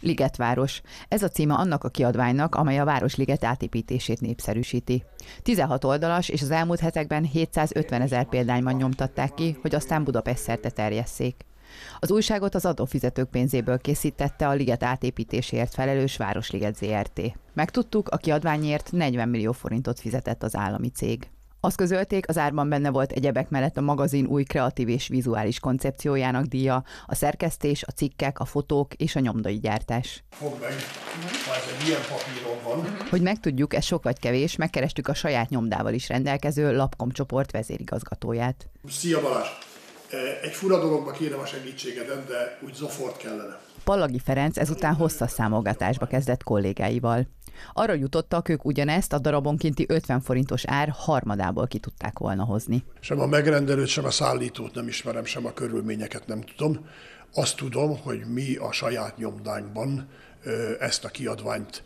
Ligetváros. Ez a címe annak a kiadványnak, amely a Városliget átépítését népszerűsíti. 16 oldalas, és az elmúlt hetekben 750 ezer példányban nyomtatták ki, hogy aztán Budapest szerte terjesszék. Az újságot az adófizetők pénzéből készítette a liget átépítéséért felelős Városliget ZRT. Megtudtuk, a kiadványért 40 millió forintot fizetett az állami cég. Azt közölték, az árban benne volt egyebek mellett a magazin új kreatív és vizuális koncepciójának díja, a szerkesztés, a cikkek, a fotók és a nyomdai gyártás. Fogd meg, ha ez egy ilyen van. Hogy megtudjuk, ez sok vagy kevés, megkerestük a saját nyomdával is rendelkező Lapkom csoport vezérigazgatóját. Szia Balázs! Egy fura dologba kérem a segítségedet, de úgy zofort kellene. Pallagi Ferenc ezután hosszas számolgatásba kezdett kollégáival. Arra jutottak, ők ugyanezt a darabonkénti 50 forintos ár harmadából ki tudták volna hozni. Sem a megrendelőt, sem a szállítót nem ismerem, sem a körülményeket nem tudom. Azt tudom, hogy mi a saját nyomdányban ezt a kiadványt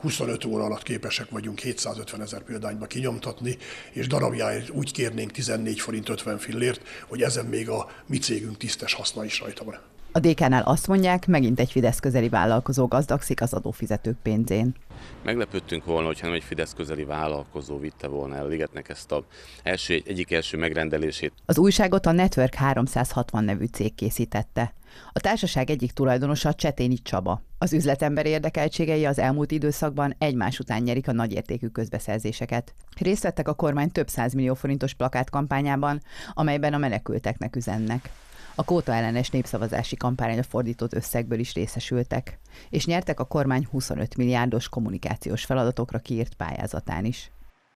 25 óra alatt képesek vagyunk 750 ezer példányba kinyomtatni, és darabjáért úgy kérnénk 14 forint 50 fillért, hogy ezen még a mi cégünk tisztes haszna is rajta van. A DK-nál azt mondják, megint egy Fidesz közeli vállalkozó gazdagszik az adófizetők pénzén. Meglepődtünk volna, hogyha nem egy Fidesz közeli vállalkozó vitte volna el a ligetnek ezt az első, egyik első megrendelését. Az újságot a Network 360 nevű cég készítette. A társaság egyik tulajdonosa Csetényi Csaba. Az üzletember érdekeltségei az elmúlt időszakban egymás után nyerik a nagyértékű közbeszerzéseket. Részt vettek a kormány több százmillió forintos plakátkampányában, amelyben a menekülteknek üzennek. A kóta ellenes népszavazási kampányra fordított összegből is részesültek, és nyertek a kormány 25 milliárdos kommunikációs feladatokra kiírt pályázatán is.